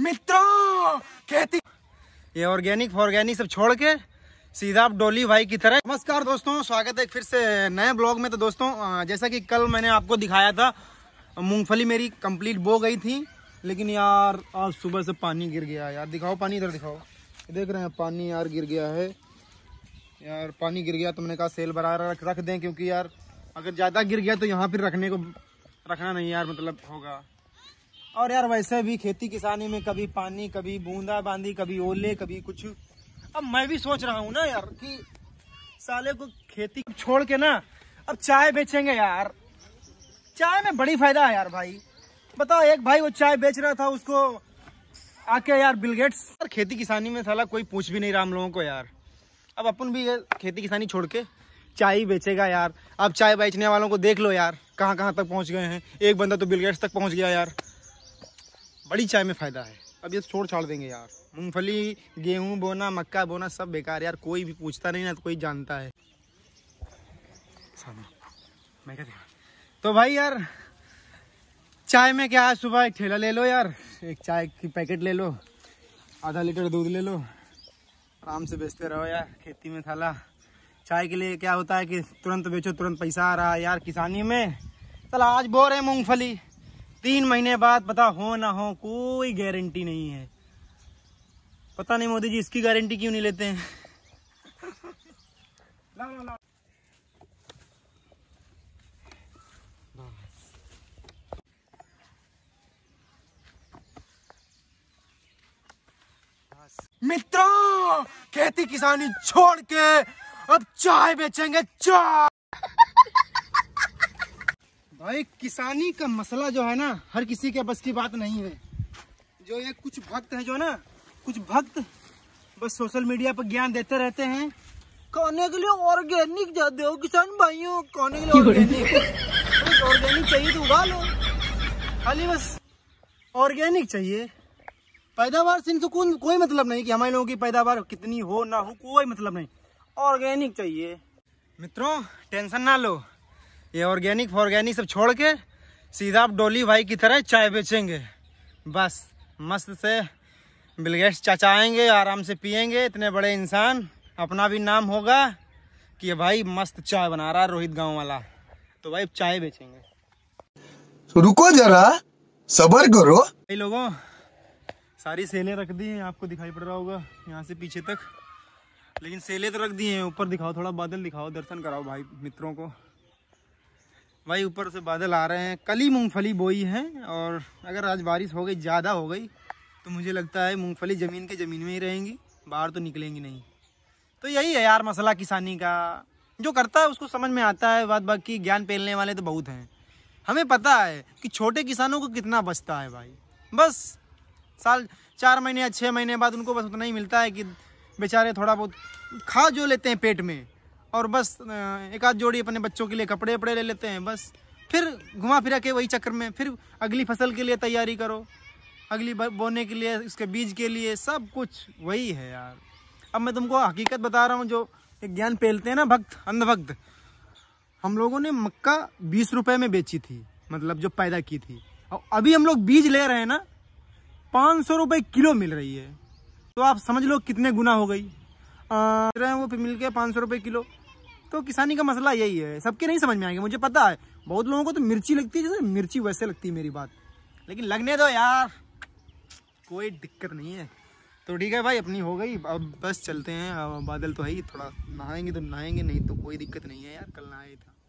मित्रों खेती ये ऑर्गेनिक फॉर्गेनिक सब छोड़ के सीधा आप डोली भाई की तरह नमस्कार दोस्तों स्वागत है फिर से नए ब्लॉग में तो दोस्तों जैसा कि कल मैंने आपको दिखाया था मूंगफली मेरी कंप्लीट बो गई थी लेकिन यार आज सुबह से पानी गिर गया यार दिखाओ पानी इधर दिखाओ देख रहे हैं पानी यार गिर गया है यार पानी गिर गया तुमने तो कहा सेल बरा रख रख दें क्योंकि यार अगर ज़्यादा गिर गया तो यहाँ फिर रखने को रखना नहीं यार मतलब होगा और यार वैसे भी खेती किसानी में कभी पानी कभी बूंदा बांदी कभी ओले कभी कुछ अब मैं भी सोच रहा हूँ ना यार कि साले को खेती छोड़ के ना अब चाय बेचेंगे यार चाय में बड़ी फायदा है यार भाई बताओ एक भाई वो चाय बेच रहा था उसको आके यार बिलगेट्स और खेती किसानी में साला कोई पूछ भी नहीं रहा हम लोगों को यार अब अपन भी ये खेती किसानी छोड़ के चाय ही बेचेगा यार अब चाय बेचने वालों को देख लो यार कहाँ कहाँ तक पहुँच गए हैं एक बंदा तो बिलगेट्स तक पहुँच गया यार बड़ी चाय में फ़ायदा है अब ये तो छोड़ छाड़ देंगे यार मूंगफली गेहूँ बोना मक्का बोना सब बेकार यार कोई भी पूछता नहीं ना तो कोई जानता है मैं क्या तो भाई यार चाय में क्या है सुबह एक ठेला ले लो यार एक चाय की पैकेट ले लो आधा लीटर दूध ले लो आराम से बेचते रहो यार खेती में थाला चाय के लिए क्या होता है कि तुरंत बेचो तुरंत पैसा आ रहा है यार किसानी में चल आज बो रहे मूँगफली तीन महीने बाद पता हो ना हो कोई गारंटी नहीं है पता नहीं मोदी जी इसकी गारंटी क्यों नहीं लेते हैं ला ला ला। मित्रों खेती किसानी छोड़ के अब चाय बेचेंगे चाय भाई किसानी का मसला जो है ना हर किसी के बस की बात नहीं है जो ये कुछ भक्त है जो ना कुछ भक्त बस सोशल मीडिया पर ज्ञान देते रहते हैं कहने के लिए ऑर्गेनिक जाते हो किसान भाइयों खाने के लिए ऑर्गेनिक ऑर्गेनिक चाहिए तो उगा लो खाली बस ऑर्गेनिक चाहिए पैदावार से इनसे कोई कोई मतलब नहीं कि हमारे लोगों की पैदावार कितनी हो ना हो कोई मतलब नहीं ऑर्गेनिक चाहिए मित्रों टेंशन ना लो ये ऑर्गेनिक फॉर्गेनिक सब छोड़ के सीधा आप डोली भाई की तरह चाय बेचेंगे बस मस्त से बिलगेट्स चचाएंगे आराम से पियेंगे इतने बड़े इंसान अपना भी नाम होगा कि ये भाई मस्त चाय बना रहा रोहित गांव वाला तो भाई चाय बेचेंगे तो रुको जरा सबर करो भाई लोगों सारी सेले रख दी हैं आपको दिखाई पड़ रहा होगा यहाँ से पीछे तक लेकिन सेले तो रख दी हैं ऊपर दिखाओ थोड़ा बादल दिखाओ दर्शन कराओ भाई मित्रों को भाई ऊपर से बादल आ रहे हैं कल ही मूँगफली बोई है और अगर आज बारिश हो गई ज़्यादा हो गई तो मुझे लगता है मूँगफली ज़मीन के ज़मीन में ही रहेंगी बाहर तो निकलेंगी नहीं तो यही है यार मसला किसानी का जो करता है उसको समझ में आता है बात बाकी ज्ञान पहलने वाले तो बहुत हैं हमें पता है कि छोटे किसानों को कितना बचता है भाई बस साल चार महीने या छः महीने बाद उनको बस उतना ही मिलता है कि बेचारे थोड़ा बहुत खा जो लेते हैं पेट में और बस एक आध जोड़ी अपने बच्चों के लिए कपड़े वपड़े ले लेते हैं बस फिर घुमा फिरा के वही चक्कर में फिर अगली फसल के लिए तैयारी करो अगली बोने के लिए उसके बीज के लिए सब कुछ वही है यार अब मैं तुमको हकीकत बता रहा हूँ जो एक ज्ञान पेलते हैं ना भक्त अंधभक्त हम लोगों ने मक्का बीस रुपए में बेची थी मतलब जो पैदा की थी और अभी हम लोग बीज ले रहे हैं ना पाँच सौ रुपये किलो मिल रही है तो आप समझ लो कितने गुना हो गई रहे हैं वो मिल के पाँच सौ रुपये किलो तो किसानी का मसला यही है सबके नहीं समझ में आएंगे मुझे पता है बहुत लोगों को तो मिर्ची लगती है जैसे मिर्ची वैसे लगती है मेरी बात लेकिन लगने दो यार कोई दिक्कत नहीं है तो ठीक है भाई अपनी हो गई अब बस चलते हैं बादल तो है ही थोड़ा नहाएंगे तो नहाएंगे नहीं तो कोई दिक्कत नहीं है यार कल नहाए था